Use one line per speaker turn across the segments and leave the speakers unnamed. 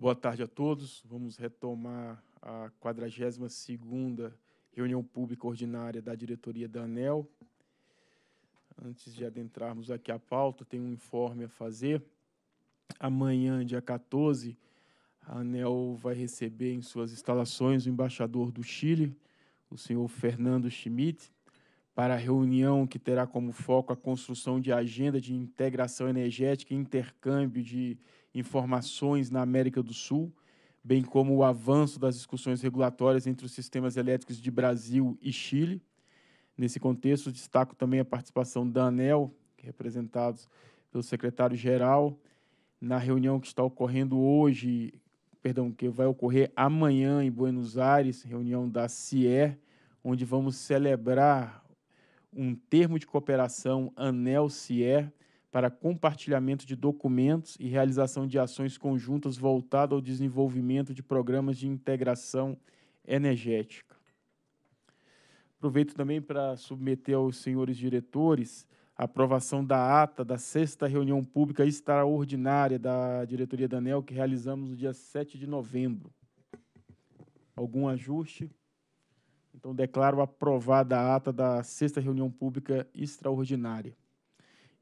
Boa tarde a todos. Vamos retomar a 42ª reunião pública ordinária da diretoria da ANEL. Antes de adentrarmos aqui a pauta, tenho um informe a fazer. Amanhã, dia 14, a ANEL vai receber em suas instalações o embaixador do Chile, o senhor Fernando Schmidt, para a reunião que terá como foco a construção de agenda de integração energética e intercâmbio de informações na América do Sul, bem como o avanço das discussões regulatórias entre os sistemas elétricos de Brasil e Chile. Nesse contexto, destaco também a participação da ANEL, é representados pelo secretário-geral, na reunião que está ocorrendo hoje, perdão, que vai ocorrer amanhã em Buenos Aires, reunião da CIE, onde vamos celebrar um termo de cooperação ANEL-CIE para compartilhamento de documentos e realização de ações conjuntas voltadas ao desenvolvimento de programas de integração energética. Aproveito também para submeter aos senhores diretores a aprovação da ata da sexta reunião pública extraordinária da diretoria da ANEL, que realizamos no dia 7 de novembro. Algum ajuste? Então, declaro aprovada a ata da sexta reunião pública extraordinária.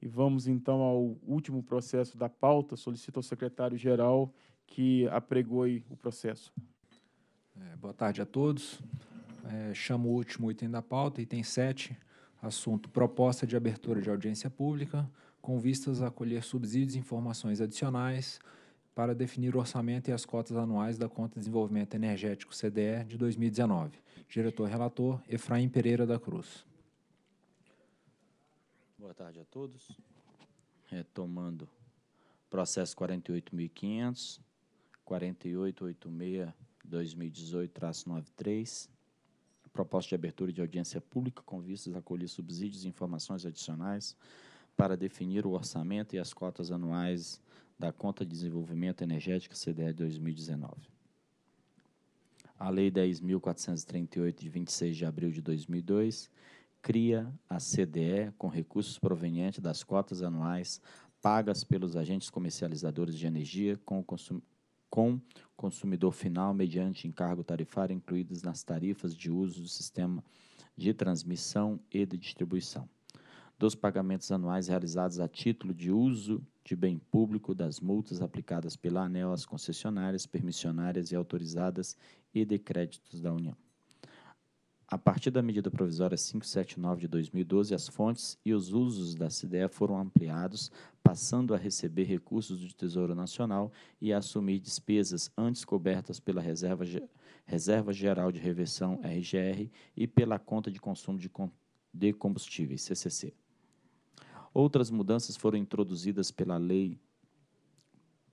E vamos então ao último processo da pauta. Solicito ao secretário-geral que apregoe o processo. É, boa tarde a todos. É, chamo o último item da pauta, item 7, assunto proposta de abertura de audiência pública, com vistas a colher subsídios e informações adicionais para definir o orçamento e as
cotas anuais da Conta de Desenvolvimento Energético CDE de 2019. Diretor-relator Efraim Pereira da Cruz. Boa tarde a todos. Retomando processo 48.500, 4886-2018-93, proposta de abertura de audiência pública com vistas a colher subsídios e informações adicionais para definir o orçamento e as cotas anuais da Conta de Desenvolvimento Energético CDE 2019. A Lei 10.438, de 26 de abril de 2002, cria a CDE com recursos provenientes das cotas anuais pagas pelos agentes comercializadores de energia com o com consumidor final mediante encargo tarifário incluídos nas tarifas de uso do sistema de transmissão e de distribuição dos pagamentos anuais realizados a título de uso de bem público das multas aplicadas pela ANEL às concessionárias, permissionárias e autorizadas e de créditos da União. A partir da medida provisória 579 de 2012, as fontes e os usos da CDE foram ampliados, passando a receber recursos do Tesouro Nacional e a assumir despesas antes cobertas pela Reserva, Reserva Geral de Reversão RGR e pela Conta de Consumo de, de Combustíveis, CCC. Outras mudanças foram introduzidas pela Lei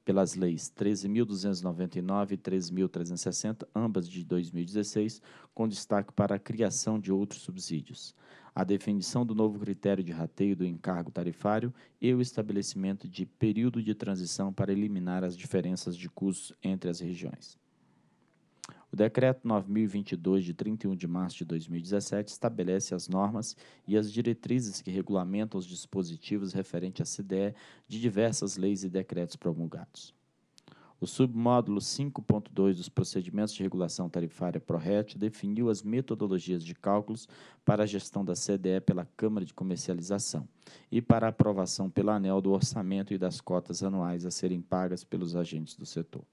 pelas leis 13.299 e 13.360, ambas de 2016, com destaque para a criação de outros subsídios, a definição do novo critério de rateio do encargo tarifário e o estabelecimento de período de transição para eliminar as diferenças de custos entre as regiões. O Decreto 9022, de 31 de março de 2017, estabelece as normas e as diretrizes que regulamentam os dispositivos referentes à CDE de diversas leis e decretos promulgados. O submódulo 5.2 dos procedimentos de regulação tarifária ProRet definiu as metodologias de cálculos para a gestão da CDE pela Câmara de Comercialização e para aprovação pela ANEL do orçamento e das cotas anuais a serem pagas pelos agentes do setor.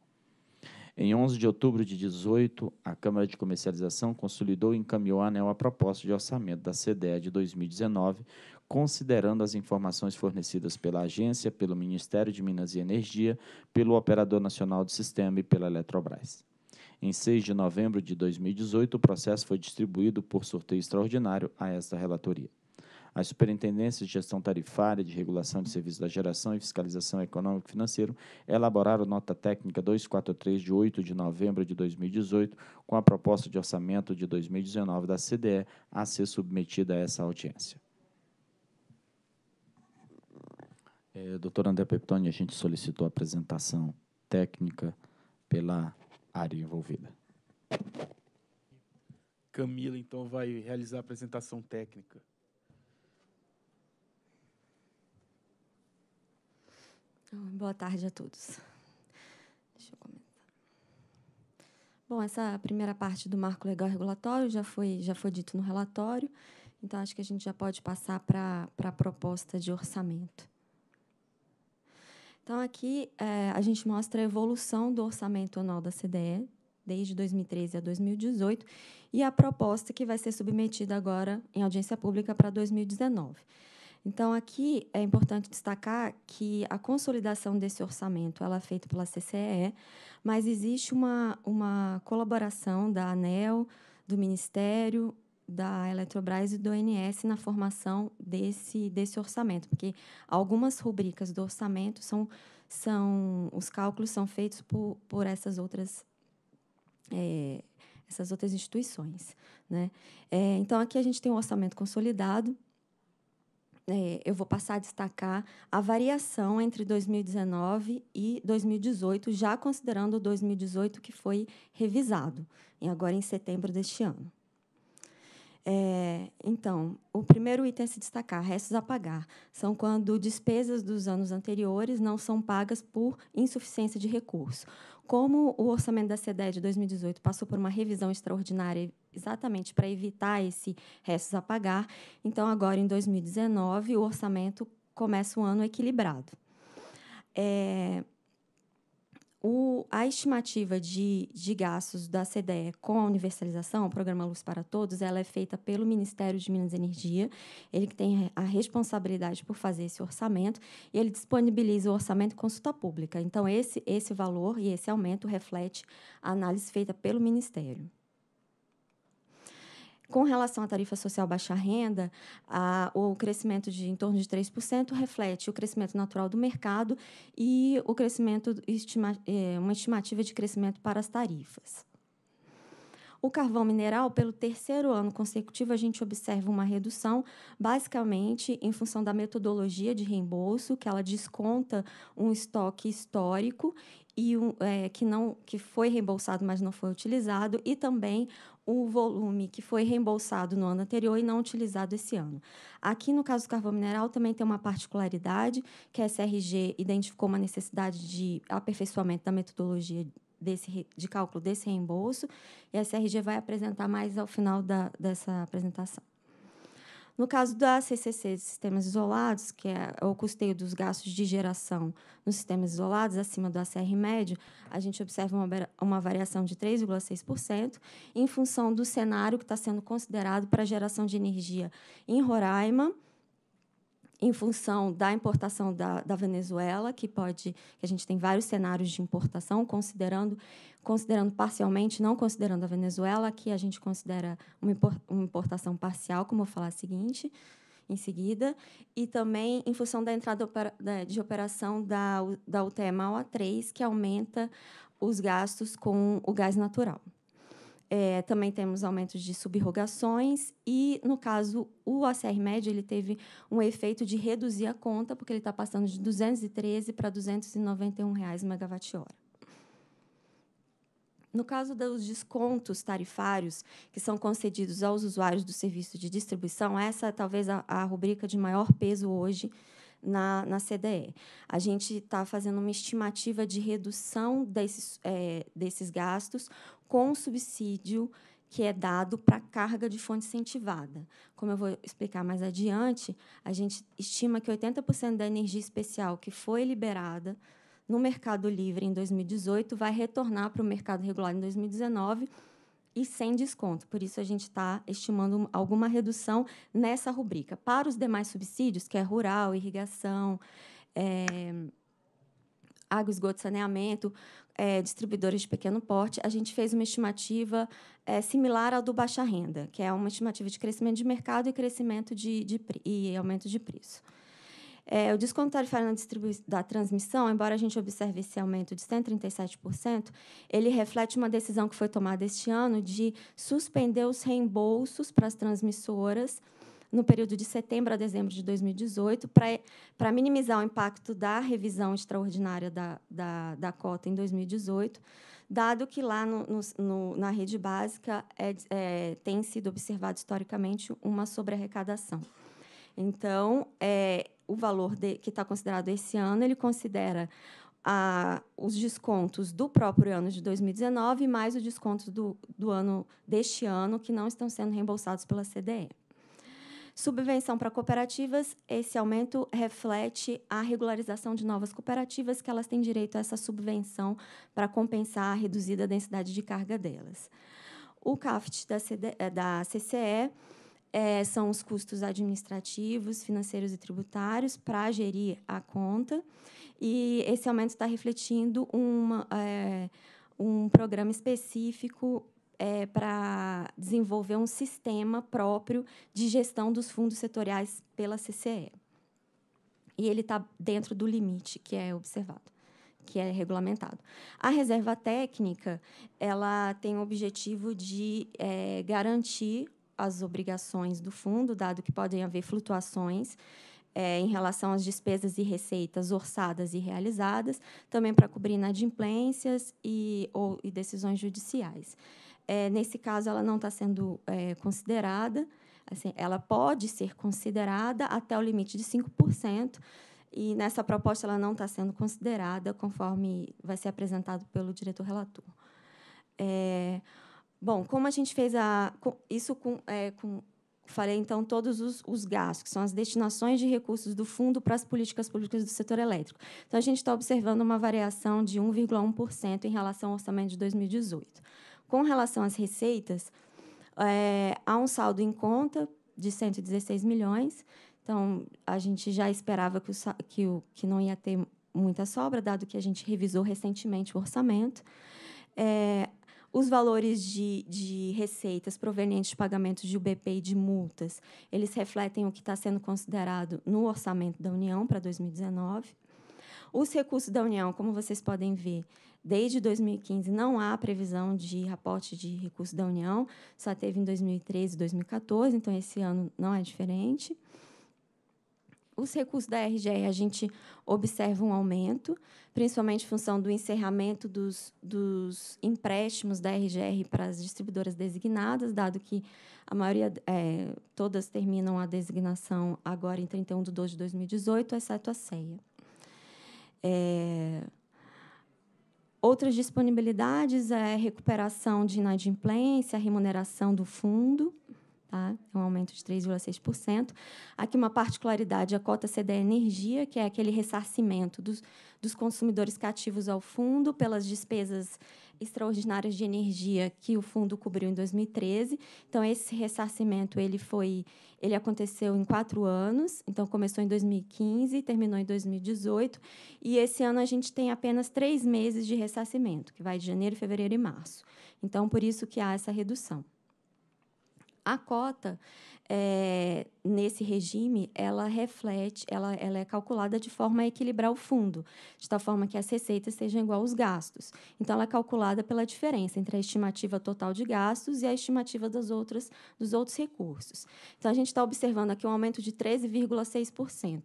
Em 11 de outubro de 18, a Câmara de Comercialização consolidou e encaminhou a ANEL a proposta de orçamento da CDE de 2019, considerando as informações fornecidas pela agência, pelo Ministério de Minas e Energia, pelo Operador Nacional do Sistema e pela Eletrobras. Em 6 de novembro de 2018, o processo foi distribuído por sorteio extraordinário a esta relatoria. As superintendências de gestão tarifária, de regulação de serviços da geração e fiscalização econômica e financeira elaboraram nota técnica 243 de 8 de novembro de 2018 com a proposta de orçamento de 2019 da CDE a ser submetida a essa audiência. É, doutor André Peptoni, a gente solicitou a apresentação técnica pela área envolvida.
Camila, então, vai realizar a apresentação técnica.
Boa tarde a todos. Deixa eu começar. Bom, essa primeira parte do marco legal regulatório já foi, já foi dito no relatório, então acho que a gente já pode passar para a proposta de orçamento. Então, aqui é, a gente mostra a evolução do orçamento anual da CDE, desde 2013 a 2018, e a proposta que vai ser submetida agora em audiência pública para 2019. Então, aqui é importante destacar que a consolidação desse orçamento ela é feita pela CCE, mas existe uma, uma colaboração da ANEL, do Ministério, da Eletrobras e do ONS na formação desse, desse orçamento, porque algumas rubricas do orçamento são, são os cálculos são feitos por, por essas outras é, essas outras instituições, né? É, então aqui a gente tem um orçamento consolidado é, eu vou passar a destacar a variação entre 2019 e 2018, já considerando 2018 que foi revisado, e agora em setembro deste ano. É, então, o primeiro item a se destacar, restos a pagar, são quando despesas dos anos anteriores não são pagas por insuficiência de recurso como o orçamento da CDE de 2018 passou por uma revisão extraordinária exatamente para evitar esse restos a pagar, então agora em 2019 o orçamento começa um ano equilibrado. É, o, a estimativa de, de gastos da CDE com a universalização, o programa Luz para Todos, ela é feita pelo Ministério de Minas e Energia, ele que tem a responsabilidade por fazer esse orçamento, e ele disponibiliza o orçamento em consulta pública. Então, esse, esse valor e esse aumento reflete a análise feita pelo Ministério. Com relação à tarifa social baixa renda, a, o crescimento de em torno de 3% reflete o crescimento natural do mercado e o crescimento, estima, é, uma estimativa de crescimento para as tarifas. O carvão mineral, pelo terceiro ano consecutivo, a gente observa uma redução, basicamente em função da metodologia de reembolso, que ela desconta um estoque histórico e um, é, que não que foi reembolsado, mas não foi utilizado, e também o volume que foi reembolsado no ano anterior e não utilizado esse ano. Aqui, no caso do carvão mineral, também tem uma particularidade que a SRG identificou uma necessidade de aperfeiçoamento da metodologia desse, de cálculo desse reembolso e a CRG vai apresentar mais ao final da, dessa apresentação. No caso da CCC de sistemas isolados, que é o custeio dos gastos de geração nos sistemas isolados acima do ACR médio, a gente observa uma, uma variação de 3,6% em função do cenário que está sendo considerado para a geração de energia em Roraima, em função da importação da, da Venezuela, que pode, que a gente tem vários cenários de importação, considerando, considerando parcialmente, não considerando a Venezuela, que a gente considera uma importação parcial, como eu vou falar seguinte, em seguida, e também em função da entrada de operação da, da UTMA OA3, que aumenta os gastos com o gás natural. É, também temos aumentos de subrogações e, no caso, o ACR médio ele teve um efeito de reduzir a conta, porque ele está passando de 213 para 291 reais megawatt-hora. No caso dos descontos tarifários que são concedidos aos usuários do serviço de distribuição, essa é talvez a, a rubrica de maior peso hoje na, na CDE. A gente está fazendo uma estimativa de redução desses, é, desses gastos com subsídio que é dado para carga de fonte incentivada. Como eu vou explicar mais adiante, a gente estima que 80% da energia especial que foi liberada no mercado livre em 2018 vai retornar para o mercado regulado em 2019 e sem desconto. Por isso, a gente está estimando alguma redução nessa rubrica. Para os demais subsídios, que é rural, irrigação, é, água, esgoto, saneamento, é, distribuidores de pequeno porte, a gente fez uma estimativa é, similar à do baixa renda, que é uma estimativa de crescimento de mercado e crescimento de, de e aumento de preço. É, o desconto tarifário na da transmissão, embora a gente observe esse aumento de 137%, ele reflete uma decisão que foi tomada este ano de suspender os reembolsos para as transmissoras no período de setembro a dezembro de 2018, para minimizar o impacto da revisão extraordinária da, da, da cota em 2018, dado que lá no, no, na rede básica é, é, tem sido observado historicamente uma sobrearrecadação. Então, é, o valor de, que está considerado esse ano, ele considera a, os descontos do próprio ano de 2019 mais os descontos do, do ano deste ano que não estão sendo reembolsados pela CDE. Subvenção para cooperativas, esse aumento reflete a regularização de novas cooperativas que elas têm direito a essa subvenção para compensar a reduzida densidade de carga delas. O CAFT da, CD, eh, da CCE é, eh, são os custos administrativos, financeiros e tributários para gerir a conta. E esse aumento está refletindo uma, é, um programa específico é, para desenvolver um sistema próprio de gestão dos fundos setoriais pela CCE. E ele está dentro do limite que é observado, que é regulamentado. A reserva técnica ela tem o objetivo de é, garantir as obrigações do fundo, dado que podem haver flutuações é, em relação às despesas e receitas orçadas e realizadas, também para cobrir inadimplências e, ou, e decisões judiciais. É, nesse caso, ela não está sendo é, considerada. Assim, ela pode ser considerada até o limite de 5%, e nessa proposta ela não está sendo considerada, conforme vai ser apresentado pelo diretor relator. É, bom, como a gente fez a, com, isso com, é, com, Falei, então, todos os, os, gastos, que são as destinações de recursos do fundo para as políticas públicas do setor elétrico. Então, a gente está observando uma variação de 1,1% em relação ao orçamento de 2018. Com relação às receitas, é, há um saldo em conta de 116 milhões. Então, a gente já esperava que, o, que, o, que não ia ter muita sobra, dado que a gente revisou recentemente o orçamento. É, os valores de, de, receitas provenientes de pagamentos de UBP e de multas, eles refletem o que está sendo considerado no orçamento da União para 2019. Os recursos da União, como vocês podem ver, Desde 2015 não há previsão de aporte de recursos da União, só teve em 2013 e 2014, então esse ano não é diferente. Os recursos da RGR, a gente observa um aumento, principalmente em função do encerramento dos, dos empréstimos da RGR para as distribuidoras designadas, dado que a maioria, é, todas terminam a designação agora em 31 de 12 de 2018, exceto a CEIA. É, Outras disponibilidades é recuperação de inadimplência, remuneração do fundo, tá? É um aumento de 3,6%. Aqui uma particularidade, a cota CDE Energia, que é aquele ressarcimento dos, dos consumidores cativos ao fundo pelas despesas extraordinárias de energia que o fundo cobriu em 2013. Então esse ressarcimento ele foi, ele aconteceu em quatro anos. Então começou em 2015, terminou em 2018 e esse ano a gente tem apenas três meses de ressarcimento, que vai de janeiro, fevereiro e março. Então por isso que há essa redução. A cota é, nesse regime, ela reflete, ela, ela é calculada de forma a equilibrar o fundo, de tal forma que as receitas sejam igual aos gastos. Então, ela é calculada pela diferença entre a estimativa total de gastos e a estimativa das outras, dos outros recursos. Então, a gente está observando aqui um aumento de 13,6%.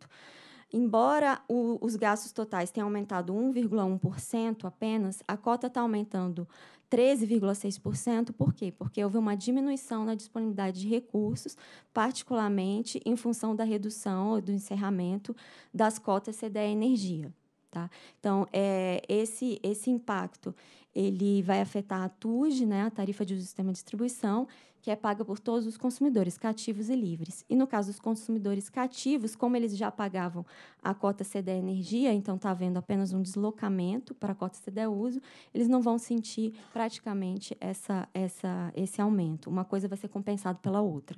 Embora o, os gastos totais tenham aumentado 1,1% apenas, a cota está aumentando 13,6%. Por quê? Porque houve uma diminuição na disponibilidade de recursos, particularmente em função da redução ou do encerramento das cotas CDE Energia. Tá? Então, é, esse, esse impacto ele vai afetar a TUG, né, a tarifa de sistema de distribuição, que é paga por todos os consumidores, cativos e livres. E no caso dos consumidores cativos, como eles já pagavam a cota CDE Energia, então está havendo apenas um deslocamento para a cota CDE Uso, eles não vão sentir praticamente essa, essa, esse aumento. Uma coisa vai ser compensada pela outra.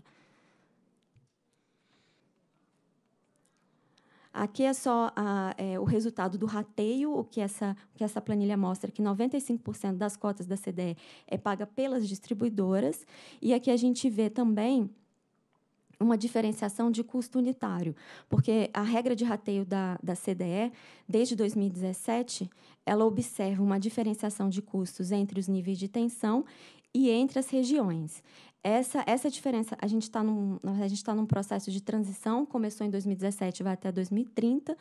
Aqui é só a, é, o resultado do rateio, o que essa, o que essa planilha mostra, que 95% das cotas da CDE é paga pelas distribuidoras. E aqui a gente vê também uma diferenciação de custo unitário, porque a regra de rateio da, da CDE, desde 2017, ela observa uma diferenciação de custos entre os níveis de tensão e entre as regiões essa, essa diferença, a gente está num, a gente está num processo de transição, começou em 2017, vai até 2030,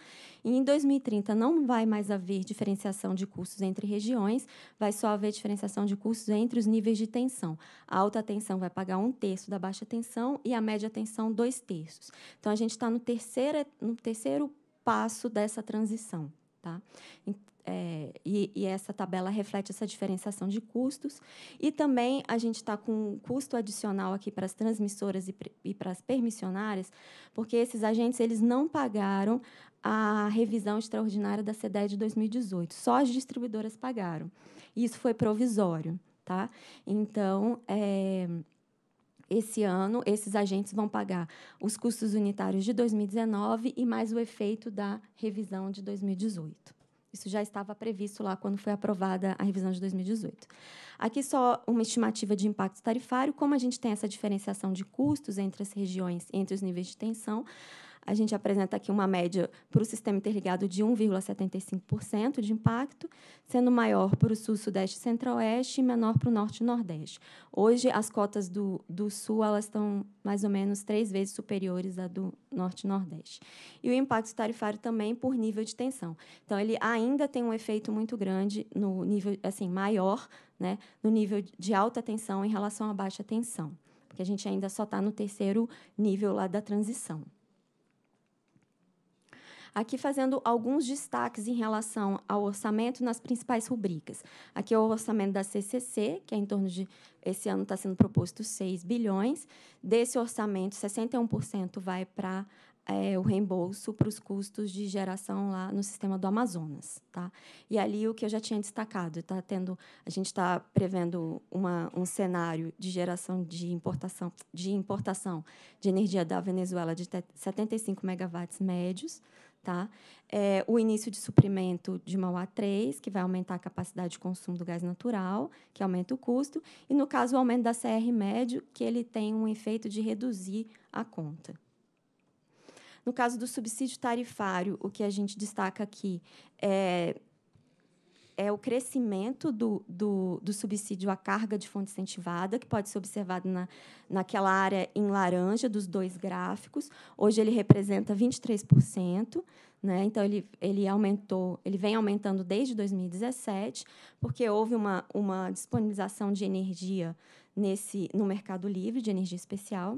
e em 2030 não vai mais haver diferenciação de cursos entre regiões, vai só haver diferenciação de cursos entre os níveis de tensão. A alta tensão vai pagar um terço da baixa tensão e a média tensão dois terços. Então, a gente está no, terceira, no terceiro passo dessa transição. Tá? é, e, e, essa tabela reflete essa diferenciação de custos. E também a gente está com um custo adicional aqui para as transmissoras e, e para as permissionárias, porque esses agentes eles não pagaram a revisão extraordinária da CDE de 2018. Só as distribuidoras pagaram. Isso foi provisório, tá? Então, é, esse ano, esses agentes vão pagar os custos unitários de 2019 e mais o efeito da revisão de 2018. Isso já estava previsto lá quando foi aprovada a revisão de 2018. Aqui só uma estimativa de impacto tarifário, como a gente tem essa diferenciação de custos entre as regiões, entre os níveis de tensão, a gente apresenta aqui uma média para o sistema interligado de 1,75% de impacto, sendo maior para o sul, sudeste e centro-oeste e menor para o norte e nordeste. Hoje, as cotas do, do sul elas estão mais ou menos três vezes superiores à do norte e nordeste. E o impacto tarifário também por nível de tensão. Então, ele ainda tem um efeito muito grande no nível, assim, maior, né, no nível de alta tensão em relação à baixa tensão. Porque a gente ainda só está no terceiro nível lá da transição. Aqui fazendo alguns destaques em relação ao orçamento nas principais rubricas. Aqui é o orçamento da CCC, que é em torno de esse ano está sendo proposto 6 bilhões. Desse orçamento, 61% vai para é, o reembolso para os custos de geração lá no sistema do Amazonas, tá? E ali o que eu já tinha destacado, tá tendo, a gente está prevendo uma, um cenário de geração de importação de importação de energia da Venezuela de 75 megawatts médios, tá? É, o início de suprimento de Mauá 3, que vai aumentar a capacidade de consumo do gás natural, que aumenta o custo, e no caso o aumento da CR médio, que ele tem um efeito de reduzir a conta. No caso do subsídio tarifário, o que a gente destaca aqui é é o crescimento do, do, do, subsídio à carga de fonte incentivada, que pode ser observado na, naquela área em laranja dos dois gráficos. Hoje ele representa 23%. Né? Então, ele, ele aumentou, ele vem aumentando desde 2017, porque houve uma, uma disponibilização de energia nesse, no mercado livre de energia especial.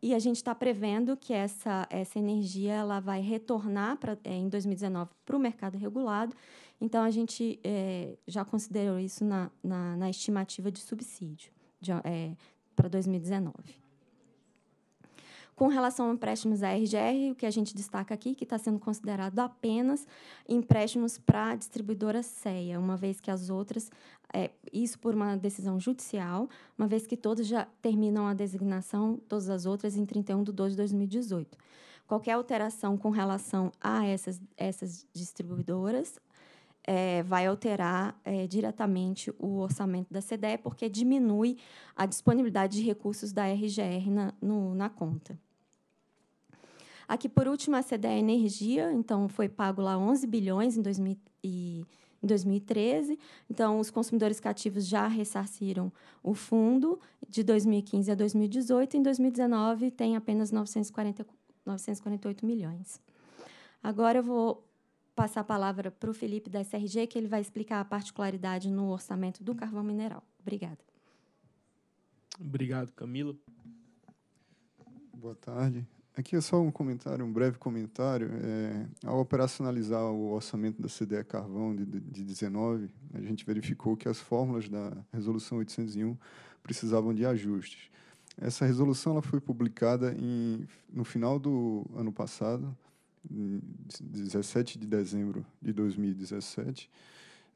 E a gente está prevendo que essa, essa energia ela vai retornar pra, é, em 2019 para o mercado regulado então, a gente é, já considerou isso na, na, na estimativa de subsídio é, para 2019. Com relação a empréstimos à RGR, o que a gente destaca aqui, que está sendo considerado apenas empréstimos para a distribuidora CEA, uma vez que as outras, é, isso por uma decisão judicial, uma vez que todas já terminam a designação, todas as outras, em 31 de 12 de 2018 qualquer alteração com relação a essas, essas distribuidoras é, vai alterar é, diretamente o orçamento da CDE, porque diminui a disponibilidade de recursos da RGR na, no, na conta. Aqui, por último, a CDE Energia, então foi pago lá 11 bilhões em 2013 Então, os consumidores cativos já ressarciram o fundo de 2015 a 2018. Em 2019, tem apenas 940, 948 milhões. Agora eu vou passar a palavra para o Felipe da SRG, que ele vai explicar a particularidade no orçamento do carvão mineral. Obrigada.
Obrigado,
Camila. Boa tarde. Aqui é só um comentário, um breve comentário. É, ao operacionalizar o orçamento da CDE Carvão de, de 19, a gente verificou que as fórmulas da Resolução 801 precisavam de ajustes. Essa resolução ela foi publicada em, no final do ano passado, 17 de dezembro de 2017.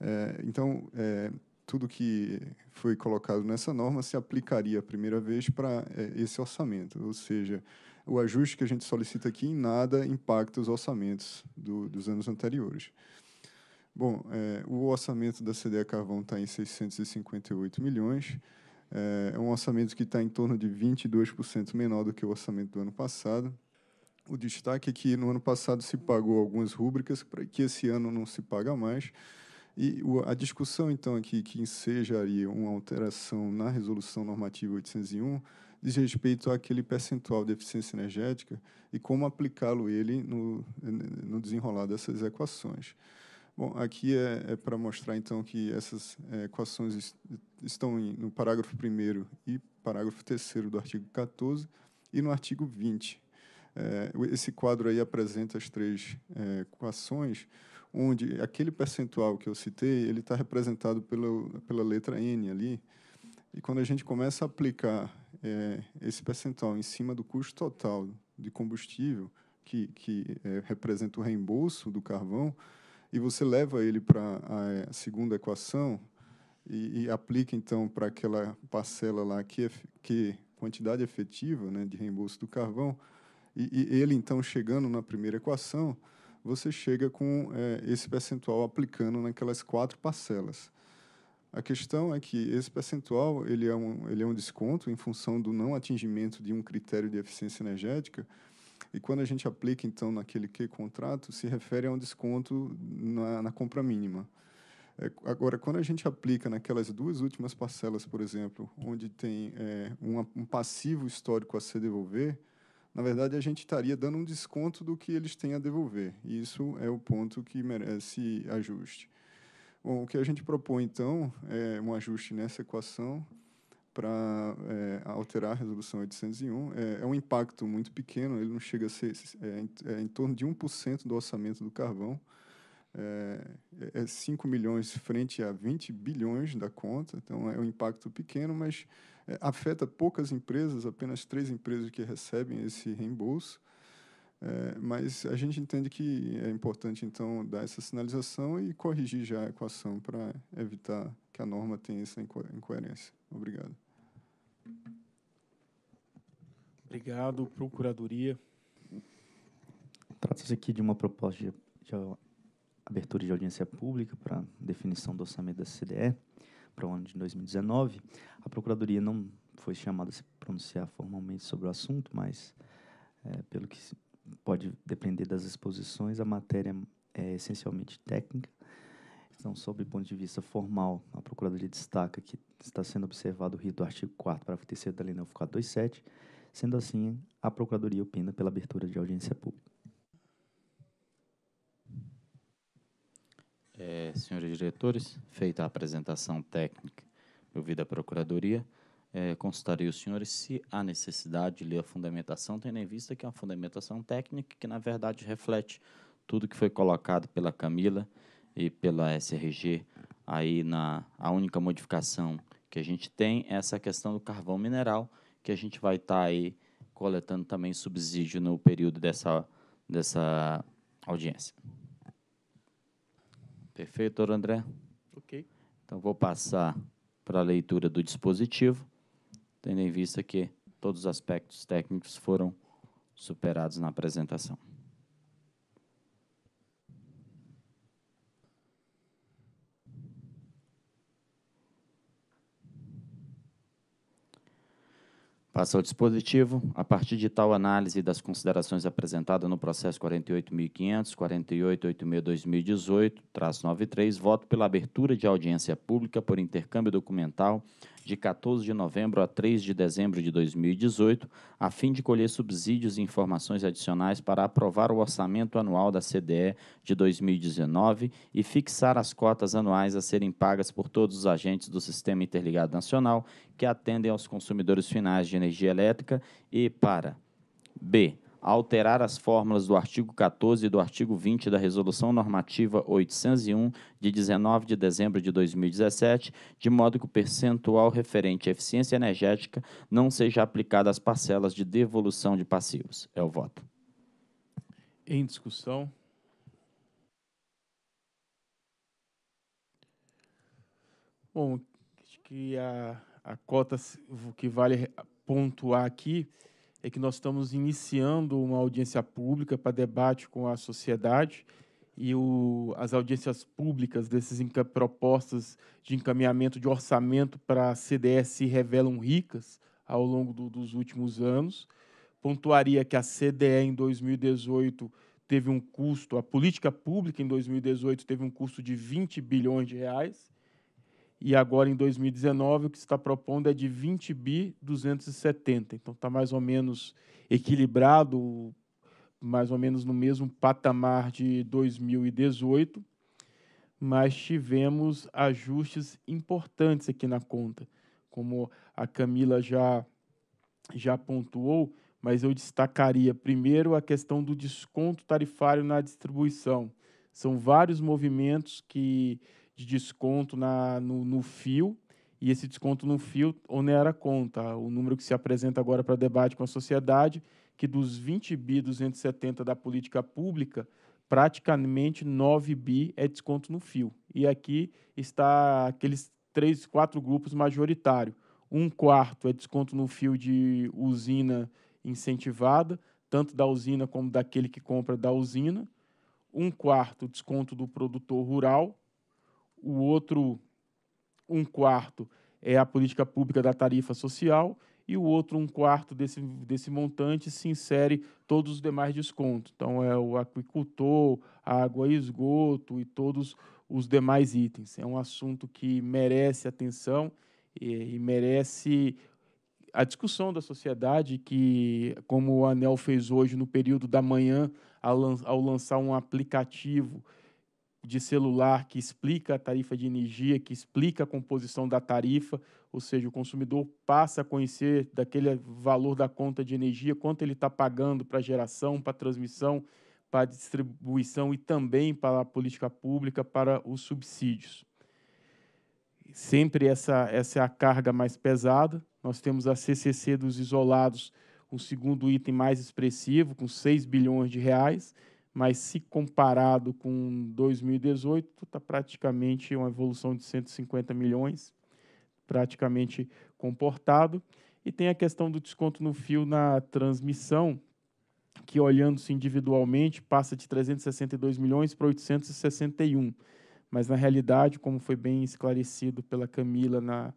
É, então, é, tudo que foi colocado nessa norma se aplicaria a primeira vez para é, esse orçamento, ou seja, o ajuste que a gente solicita aqui em nada impacta os orçamentos do, dos anos anteriores. Bom, é, o orçamento da CDE Carvão está em 658 milhões, é, é um orçamento que está em torno de 22% menor do que o orçamento do ano passado, o destaque é que no ano passado se pagou algumas rúbricas, para que esse ano não se paga mais. E a discussão, então, aqui que ensejaria uma alteração na resolução normativa 801 diz respeito àquele percentual de eficiência energética e como aplicá-lo ele no, no desenrolar dessas equações. Bom, aqui é, é para mostrar, então, que essas é, equações est estão em, no parágrafo 1 e parágrafo 3 do artigo 14 e no artigo 20 é, esse quadro aí apresenta as três é, equações, onde aquele percentual que eu citei, ele está representado pelo, pela letra N ali, e quando a gente começa a aplicar é, esse percentual em cima do custo total de combustível, que, que é, representa o reembolso do carvão, e você leva ele para a é, segunda equação e, e aplica, então, para aquela parcela lá que, é, que quantidade efetiva né, de reembolso do carvão, e, e ele, então, chegando na primeira equação, você chega com é, esse percentual aplicando naquelas quatro parcelas. A questão é que esse percentual ele é, um, ele é um desconto em função do não atingimento de um critério de eficiência energética, e quando a gente aplica, então, naquele que contrato, se refere a um desconto na, na compra mínima. É, agora, quando a gente aplica naquelas duas últimas parcelas, por exemplo, onde tem é, um, um passivo histórico a ser devolver, na verdade a gente estaria dando um desconto do que eles têm a devolver. E isso é o ponto que merece ajuste. Bom, o que a gente propõe então é um ajuste nessa equação para é, alterar a resolução 801. É, é, um impacto muito pequeno, ele não chega a ser é, é em, torno de 1% do orçamento do carvão é, 5 é milhões frente a 20 bilhões da conta, então é um impacto pequeno, mas é, afeta poucas empresas, apenas três empresas que recebem esse reembolso. É, mas a gente entende que é importante, então, dar essa sinalização e corrigir já a equação para evitar que a norma tenha essa inco incoerência. Obrigado.
Obrigado, Procuradoria.
Trata-se aqui de uma proposta de, de
abertura de audiência pública para definição do orçamento da CDE para o ano de 2019. A Procuradoria não foi chamada a se pronunciar formalmente sobre o assunto, mas, é, pelo que pode depender das exposições, a matéria é essencialmente técnica. Então, sob o ponto de vista formal, a Procuradoria destaca que está sendo observado o rito do artigo 4, parágrafo 3 da Lei 9427, sendo assim, a Procuradoria opina pela abertura de audiência pública. senhores diretores, feita a apresentação técnica ouvida a Procuradoria, é, consultarei os senhores se há necessidade de ler a fundamentação, tendo em vista que é uma fundamentação técnica que, na verdade, reflete tudo que foi colocado pela Camila e pela SRG. Aí na, a única modificação que a gente tem é essa questão do carvão mineral, que a gente vai estar tá aí coletando também subsídio no período dessa, dessa audiência. Perfeito, doutor André? Ok. Então, vou passar para a leitura do dispositivo, tendo em vista que todos os aspectos técnicos foram superados na apresentação. Passa ao dispositivo. A partir de tal análise das considerações apresentadas no processo 48.500, 48.86.2018, traço 93, voto pela abertura de audiência pública por intercâmbio documental de 14 de novembro a 3 de dezembro de 2018, a fim de colher subsídios e informações adicionais para aprovar o orçamento anual da CDE de 2019 e fixar as cotas anuais a serem pagas por todos os agentes do Sistema Interligado Nacional que atendem aos consumidores finais de energia elétrica e para B a alterar as fórmulas do artigo 14 e do artigo 20 da Resolução Normativa 801, de 19 de dezembro de 2017, de modo que o percentual referente à eficiência energética não seja aplicado às parcelas de devolução de passivos. É o voto.
Em discussão. Bom, acho que a, a cota que vale pontuar aqui é que nós estamos iniciando uma audiência pública para debate com a sociedade e o, as audiências públicas dessas propostas de encaminhamento de orçamento para a CDS revelam ricas ao longo do, dos últimos anos. Pontuaria que a CDE em 2018 teve um custo, a política pública em 2018 teve um custo de 20 bilhões de reais, e agora em 2019 o que está propondo é de 20 bi 270. Então está mais ou menos equilibrado, mais ou menos no mesmo patamar de 2018, mas tivemos ajustes importantes aqui na conta, como a Camila já já pontuou, mas eu destacaria primeiro a questão do desconto tarifário na distribuição. São vários movimentos que de desconto na, no, no fio, e esse desconto no fio onera a conta, o número que se apresenta agora para debate com a sociedade, que dos 20 bi 270 da política pública, praticamente 9 bi é desconto no fio. E aqui está aqueles três, quatro grupos majoritário. Um quarto é desconto no fio de usina incentivada, tanto da usina como daquele que compra da usina. Um quarto desconto do produtor rural o outro um quarto é a política pública da tarifa social e o outro um quarto desse, desse montante se insere todos os demais descontos. Então, é o aquicultor, água e esgoto e todos os demais itens. É um assunto que merece atenção e, e merece a discussão da sociedade que, como o ANEL fez hoje no período da manhã, ao lançar um aplicativo de celular que explica a tarifa de energia, que explica a composição da tarifa, ou seja, o consumidor passa a conhecer daquele valor da conta de energia, quanto ele está pagando para geração, para transmissão, para distribuição e também para a política pública, para os subsídios. Sempre essa, essa é a carga mais pesada. Nós temos a CCC dos isolados, o segundo item mais expressivo, com 6 bilhões de reais, mas se comparado com 2018, está praticamente uma evolução de 150 milhões, praticamente comportado. E tem a questão do desconto no fio na transmissão, que olhando-se individualmente passa de 362 milhões para 861. Mas na realidade, como foi bem esclarecido pela Camila na,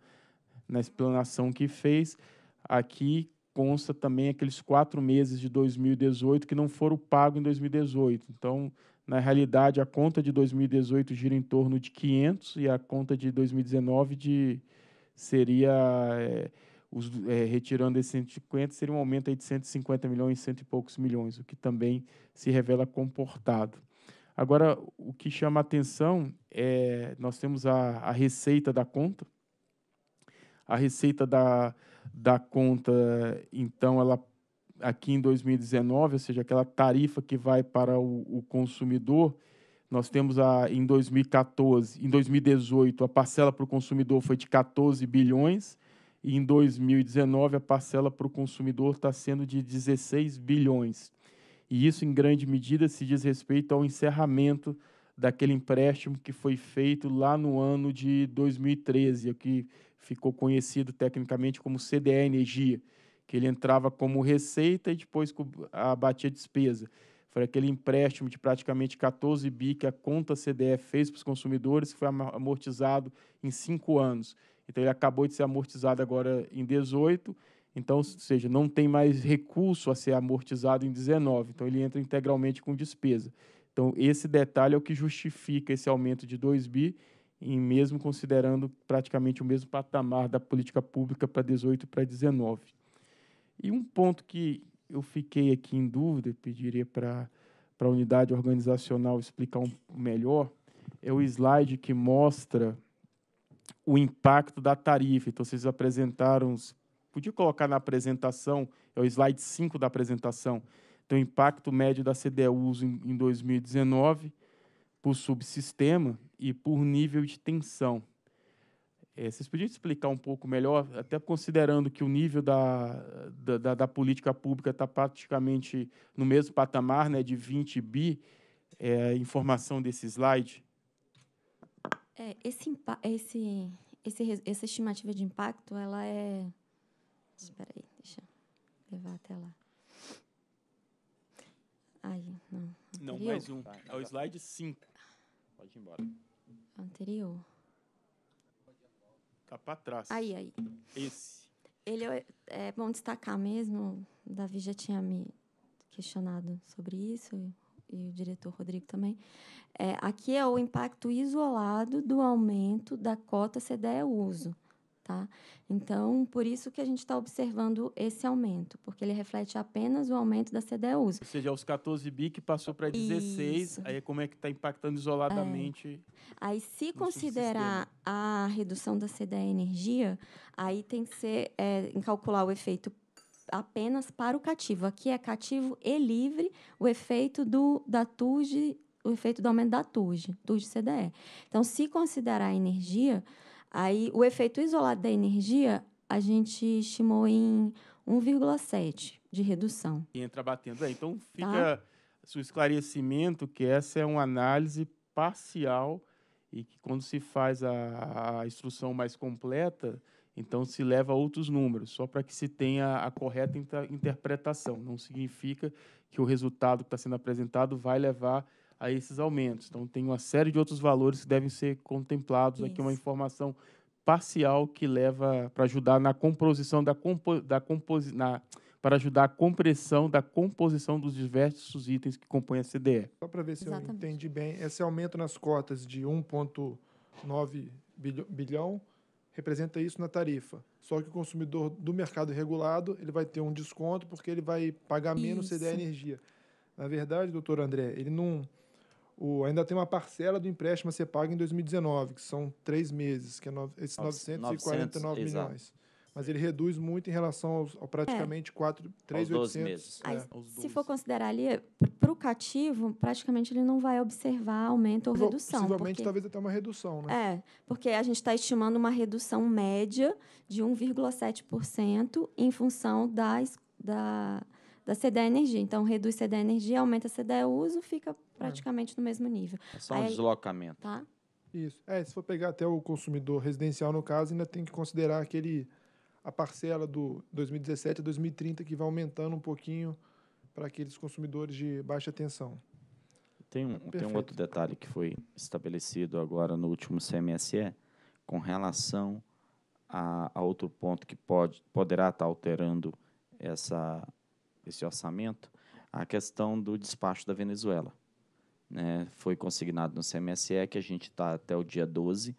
na explanação que fez, aqui consta também aqueles quatro meses de 2018 que não foram pagos em 2018. Então, na realidade, a conta de 2018 gira em torno de 500 e a conta de 2019 de, seria, é, os, é, retirando esses 150, seria um aumento aí de 150 milhões, cento e poucos milhões, o que também se revela comportado. Agora, o que chama atenção é nós temos a, a receita da conta, a receita da, da conta, então ela aqui em 2019, ou seja, aquela tarifa que vai para o, o consumidor, nós temos a em 2014, em 2018 a parcela para o consumidor foi de 14 bilhões e em 2019 a parcela para o consumidor está sendo de 16 bilhões. E isso em grande medida se diz respeito ao encerramento daquele empréstimo que foi feito lá no ano de 2013, que ficou conhecido tecnicamente como CDE Energia, que ele entrava como receita e depois abatia despesa. Foi aquele empréstimo de praticamente 14 bi que a conta CDE fez para os consumidores, que foi amortizado em cinco anos. Então, ele acabou de ser amortizado agora em 18, então, ou seja, não tem mais recurso a ser amortizado em 19, então ele entra integralmente com despesa. Então, esse detalhe é o que justifica esse aumento de 2 bi e mesmo considerando praticamente o mesmo patamar da política pública para 18 para 19. E um ponto que eu fiquei aqui em dúvida, pediria para a unidade organizacional explicar um, melhor, é o slide que mostra o impacto da tarifa. Então, vocês apresentaram, podia colocar na apresentação, é o slide 5 da apresentação, então, o impacto médio da CDU em, em 2019 por subsistema, e por nível de tensão. É, vocês podiam explicar um pouco melhor, até considerando que o nível da, da, da política pública está praticamente no mesmo patamar, né, de 20 bi, é, informação desse slide?
É, esse, esse, esse, essa estimativa de impacto, ela é... Espera aí, deixa eu levar até lá. Aí não. Não, mais um.
É o slide 5. Pode ir embora.
Anterior.
Tá para trás. Aí, aí.
Esse. Ele é, é, bom destacar mesmo. O Davi já tinha me questionado sobre isso e o diretor Rodrigo também. É, aqui é o impacto isolado do aumento da cota CDE uso. Tá? Então, por isso que a gente está observando esse aumento, porque ele reflete apenas o aumento da CDUs. Ou
seja, é os 14 bi que passou para 16, isso. aí como é que está impactando
isoladamente? É. Aí, se considerar a redução da CDE energia, aí tem que ser é, calcular o efeito apenas para o cativo. Aqui é cativo e livre o efeito do, da TUG, o efeito do aumento da TUG, TUG-CDE. Então, se considerar a energia, Aí, o efeito isolado da energia, a gente estimou em 1,7 de redução. E
entra batendo. É, então, tá? fica tá? o esclarecimento que essa é uma análise parcial e que quando se faz a, a instrução mais completa, então se leva a outros números, só para que se tenha a correta inter interpretação. Não significa que o resultado que está sendo apresentado vai levar a esses aumentos. Então, tem uma série de outros valores que devem ser contemplados. Isso. Aqui uma informação parcial que leva para ajudar na composição da, compo, da composi, na, para ajudar a compressão da composição dos diversos itens que compõem a CDE.
Só para ver se Exatamente. eu entendi bem, esse aumento
nas cotas de 1,9 bilhão representa isso na tarifa. Só que o consumidor do mercado regulado ele vai ter um desconto porque ele vai pagar menos isso. CDE energia. Na verdade, doutor André, ele não o, ainda tem uma parcela do empréstimo a ser paga em 2019, que são três meses, que é no, esses 949 900, milhões. Exato. Mas ele reduz muito em relação aos, ao praticamente é. 4, 3, aos 800, meses. É. Aí,
se for considerar ali, para o cativo, praticamente ele não vai observar aumento ou redução. Possivelmente, porque, talvez
até uma redução,
né? É, porque a gente está estimando uma redução média de 1,7% em função das, da, da CDE Energia. Então, reduz CDE Energia, aumenta CDE Uso, fica praticamente é. no mesmo nível. É só um Aí,
deslocamento.
Tá?
Isso. É, se for pegar até o consumidor residencial, no caso, ainda tem que considerar aquele a parcela do 2017 a 2030 que vai aumentando um pouquinho para aqueles consumidores de baixa tensão.
Tem um, tem um outro detalhe que foi estabelecido agora no último CMSE com relação a, a outro ponto que pode, poderá estar alterando essa, esse orçamento, a questão do despacho da Venezuela né, foi consignado no CMSE, que a gente está até o dia 12,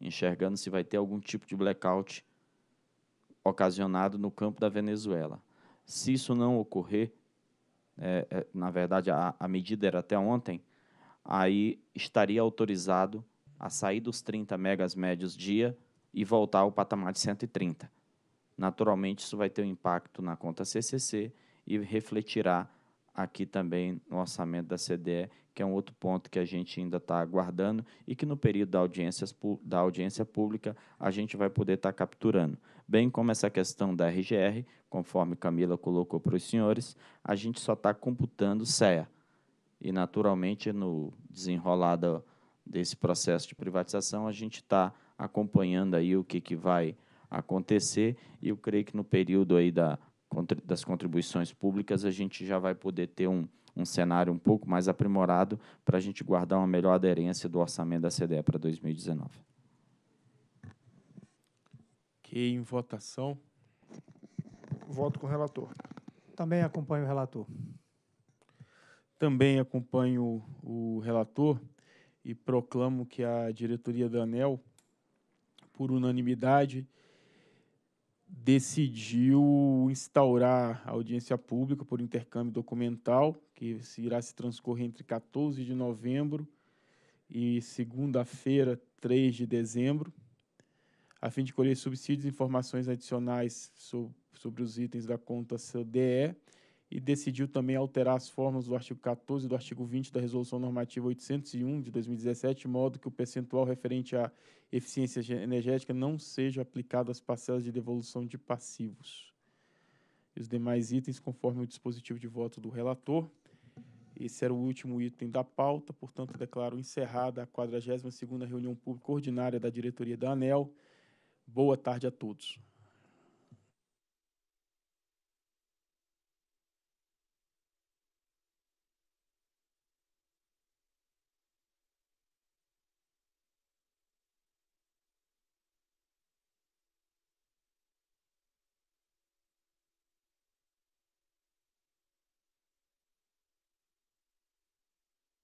enxergando se vai ter algum tipo de blackout ocasionado no campo da Venezuela. Se isso não ocorrer, é, é, na verdade a, a medida era até ontem, aí estaria autorizado a sair dos 30 megas médios dia e voltar ao patamar de 130. Naturalmente, isso vai ter um impacto na conta CCC e refletirá aqui também no orçamento da CDE, que é um outro ponto que a gente ainda está aguardando e que no período da, audiências, da audiência pública a gente vai poder estar tá capturando. Bem como essa questão da RGR, conforme Camila colocou para os senhores, a gente só está computando CEA. E, naturalmente, no desenrolado desse processo de privatização, a gente está acompanhando aí o que, que vai acontecer e eu creio que no período aí da das contribuições públicas, a gente já vai poder ter um, um cenário um pouco mais aprimorado para a gente guardar uma melhor aderência do orçamento da CDE para 2019.
Que em votação.
Voto com o relator.
Também acompanho
o relator.
Também acompanho o relator e proclamo que a diretoria da ANEL, por unanimidade, decidiu instaurar a audiência pública por intercâmbio documental, que irá se transcorrer entre 14 de novembro e segunda-feira, 3 de dezembro, a fim de colher subsídios e informações adicionais sobre os itens da conta CDE e decidiu também alterar as formas do artigo 14 e do artigo 20 da Resolução Normativa 801 de 2017, de modo que o percentual referente à eficiência energética não seja aplicado às parcelas de devolução de passivos. E os demais itens conforme o dispositivo de voto do relator. Esse era o último item da pauta, portanto, declaro encerrada a 42ª reunião pública ordinária da diretoria da ANEL. Boa tarde a todos.